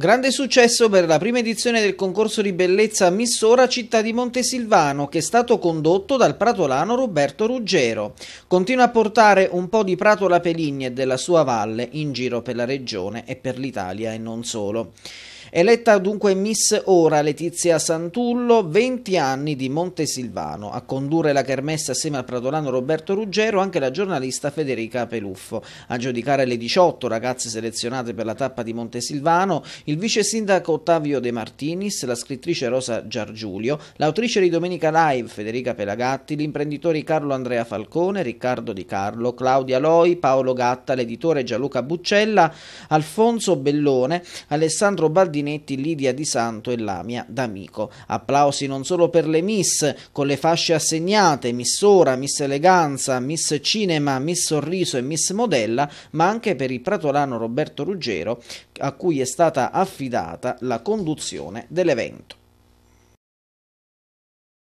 Grande successo per la prima edizione del concorso di bellezza Missora Città di Montesilvano che è stato condotto dal pratolano Roberto Ruggero. Continua a portare un po' di Pratola peligne e della sua valle in giro per la regione e per l'Italia e non solo. Eletta dunque Miss Ora Letizia Santullo, 20 anni di Montesilvano. A condurre la kermessa assieme al pratolano Roberto Ruggero anche la giornalista Federica Peluffo. A giudicare le 18 ragazze selezionate per la tappa di Montesilvano, il vice sindaco Ottavio De Martinis, la scrittrice Rosa Giargiulio, l'autrice di Domenica Live Federica Pelagatti, gli imprenditori Carlo Andrea Falcone, Riccardo Di Carlo, Claudia Loi, Paolo Gatta, l'editore Gianluca Buccella, Alfonso Bellone, Alessandro Baldini Sandinetti, Lidia Di Santo e Lamia D'Amico. Applausi non solo per le Miss, con le fasce assegnate, Miss Ora, Miss Eleganza, Miss Cinema, Miss Sorriso e Miss Modella, ma anche per il pratolano Roberto Ruggero, a cui è stata affidata la conduzione dell'evento.